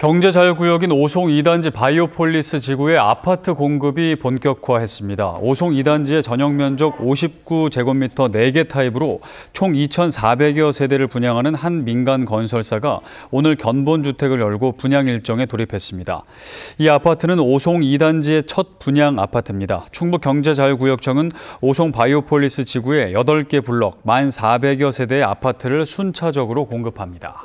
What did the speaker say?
경제자유구역인 오송 2단지 바이오폴리스 지구의 아파트 공급이 본격화했습니다. 오송 2단지의 전용 면적 59제곱미터 4개 타입으로 총 2,400여 세대를 분양하는 한 민간 건설사가 오늘 견본주택을 열고 분양 일정에 돌입했습니다. 이 아파트는 오송 2단지의 첫 분양 아파트입니다. 충북 경제자유구역청은 오송 바이오폴리스 지구의 8개 블럭 1,400여 세대의 아파트를 순차적으로 공급합니다.